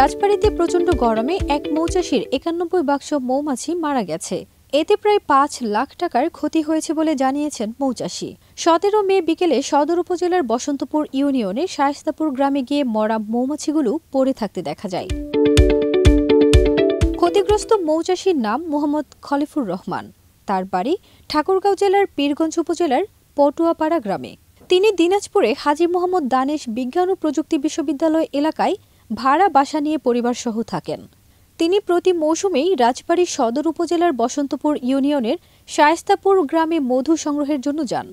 রাজবাড়িতে প্রচণ্ড গরমে এক মৌচাষির একানব্বই বাক্স মৌমাছি মারা গেছে এতে প্রায় পাঁচ লাখ টাকার ক্ষতি হয়েছে বলে জানিয়েছেন মৌচাষি সতেরো মে বিকেলে সদর উপজেলার বসন্তপুর ইউনিয়নে শায়স্তাপুর গ্রামে গিয়ে মরা মৌমাছিগুলো পড়ে থাকতে দেখা যায় ক্ষতিগ্রস্ত মৌচাষির নাম মোহাম্মদ খলিফুর রহমান তার বাড়ি ঠাকুরগাঁও জেলার পীরগঞ্জ উপজেলার পটুয়াপাড়া গ্রামে তিনি দিনাজপুরে হাজি মোহাম্মদ দানেশ বিজ্ঞান ও প্রযুক্তি বিশ্ববিদ্যালয় এলাকায় ভাড়া বাসা নিয়ে পরিবারসহ থাকেন তিনি প্রতি মৌসুমেই রাজবাড়ী সদর উপজেলার বসন্তপুর ইউনিয়নের শায়স্তাপুর গ্রামে মধু সংগ্রহের জন্য যান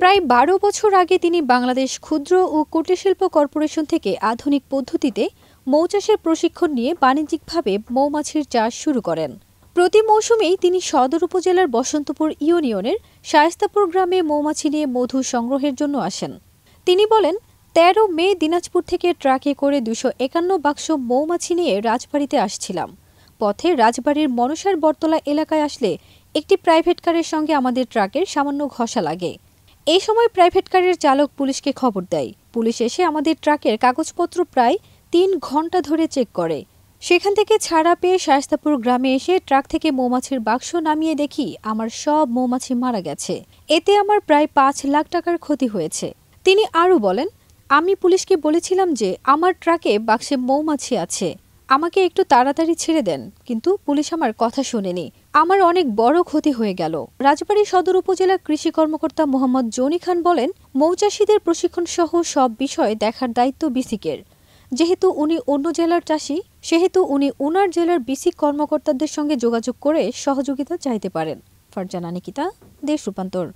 প্রায় বারো বছর আগে তিনি বাংলাদেশ ক্ষুদ্র ও কুটিরশিল্প কর্পোরেশন থেকে আধুনিক পদ্ধতিতে মৌচাষের প্রশিক্ষণ নিয়ে বাণিজ্যিকভাবে মৌমাছির চাষ শুরু করেন প্রতি মৌসুমেই তিনি সদর উপজেলার বসন্তপুর ইউনিয়নের শায়স্তাপুর গ্রামে মৌমাছি নিয়ে মধু সংগ্রহের জন্য আসেন তিনি বলেন তেরো মে দিনাজপুর থেকে ট্রাকে করে দুশো একান্ন বাক্স মৌমাছি নিয়ে রাজবাড়িতে আসছিলাম পথে রাজবাড়ির মনসার বটতলা এলাকায় আসলে একটি প্রাইভেট কারের সঙ্গে আমাদের ট্রাকের সামান্য ঘষা লাগে এই সময় প্রাইভেট কারের চালক পুলিশকে খবর দেয় পুলিশ এসে আমাদের ট্রাকের কাগজপত্র প্রায় তিন ঘন্টা ধরে চেক করে সেখান থেকে ছাড়া পেয়ে শায়স্তাপুর গ্রামে এসে ট্রাক থেকে মৌমাছির বাক্স নামিয়ে দেখি আমার সব মৌমাছি মারা গেছে এতে আমার প্রায় পাঁচ লাখ টাকার ক্ষতি হয়েছে তিনি আরও বলেন আমি পুলিশকে বলেছিলাম যে আমার ট্রাকে বাক্সে মৌমাছি আছে আমাকে একটু তাড়াতাড়ি ছেড়ে দেন কিন্তু পুলিশ আমার কথা শোনেনি আমার অনেক বড় ক্ষতি হয়ে গেল রাজবাড়ী সদর উপজেলা কৃষি কর্মকর্তা মোহাম্মদ জনি খান বলেন মৌচাষীদের প্রশিক্ষণ সহ সব বিষয় দেখার দায়িত্ব বিসিকের যেহেতু উনি অন্য জেলার চাষী সেহেতু উনি উনার জেলার বিসিক কর্মকর্তাদের সঙ্গে যোগাযোগ করে সহযোগিতা চাইতে পারেন ফারজানা নিকিতা দেশ রূপান্তর